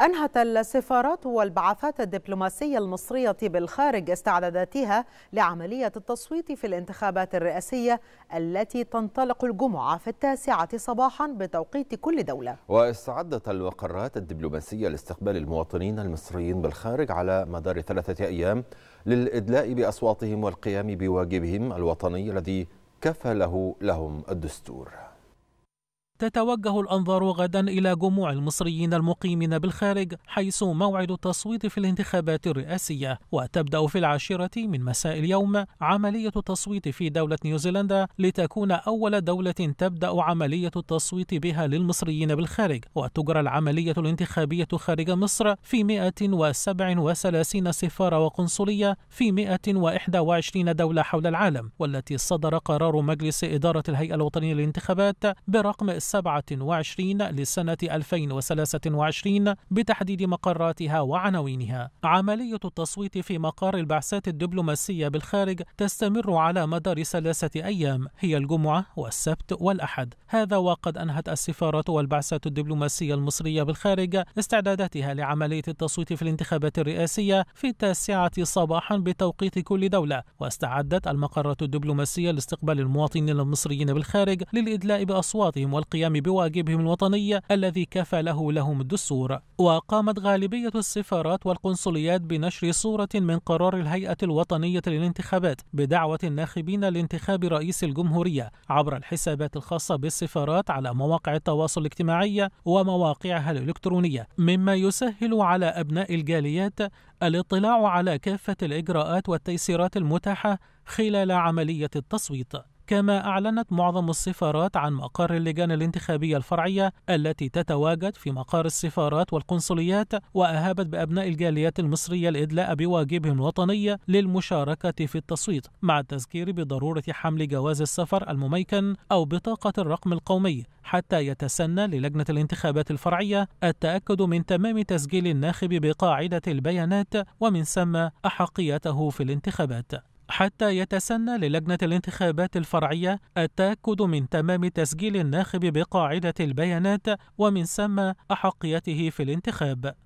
أنهت السفارات والبعثات الدبلوماسية المصرية بالخارج استعداداتها لعملية التصويت في الانتخابات الرئاسية التي تنطلق الجمعة في التاسعة صباحا بتوقيت كل دولة واستعدت الوقرات الدبلوماسية لاستقبال المواطنين المصريين بالخارج على مدار ثلاثة أيام للإدلاء بأصواتهم والقيام بواجبهم الوطني الذي كفله لهم الدستور تتوجه الأنظار غدا إلى جموع المصريين المقيمين بالخارج حيث موعد التصويت في الانتخابات الرئاسية وتبدأ في العاشرة من مساء اليوم عملية التصويت في دولة نيوزيلندا لتكون أول دولة تبدأ عملية التصويت بها للمصريين بالخارج وتجرى العملية الانتخابية خارج مصر في 137 سفارة وقنصلية في 121 دولة حول العالم والتي صدر قرار مجلس إدارة الهيئة الوطنية للانتخابات برقم 27 لسنة 2023 بتحديد مقراتها وعناوينها. عملية التصويت في مقار البعثات الدبلوماسية بالخارج تستمر على مدار ثلاثة أيام هي الجمعة والسبت والأحد. هذا وقد أنهت السفارة والبعثات الدبلوماسية المصرية بالخارج استعداداتها لعملية التصويت في الانتخابات الرئاسية في التاسعة صباحا بتوقيت كل دولة واستعدت المقرات الدبلوماسية لاستقبال المواطنين المصريين بالخارج للإدلاء بأصواتهم والقيام القيام بواجبهم الوطني الذي كفله لهم الدستور وقامت غالبية السفارات والقنصليات بنشر صورة من قرار الهيئة الوطنية للانتخابات بدعوة الناخبين لانتخاب رئيس الجمهورية عبر الحسابات الخاصة بالسفارات على مواقع التواصل الاجتماعي ومواقعها الإلكترونية مما يسهل على أبناء الجاليات الاطلاع على كافة الإجراءات والتيسيرات المتاحة خلال عملية التصويت كما أعلنت معظم السفارات عن مقر اللجان الانتخابية الفرعية التي تتواجد في مقار السفارات والقنصليات وأهابت بأبناء الجاليات المصرية الإدلاء بواجبهم الوطني للمشاركة في التصويت مع التذكير بضرورة حمل جواز السفر المميكن أو بطاقة الرقم القومي حتى يتسنى للجنة الانتخابات الفرعية التأكد من تمام تسجيل الناخب بقاعدة البيانات ومن ثم أحقيته في الانتخابات حتى يتسنى للجنة الانتخابات الفرعية التأكد من تمام تسجيل الناخب بقاعدة البيانات ومن ثم أحقيته في الانتخاب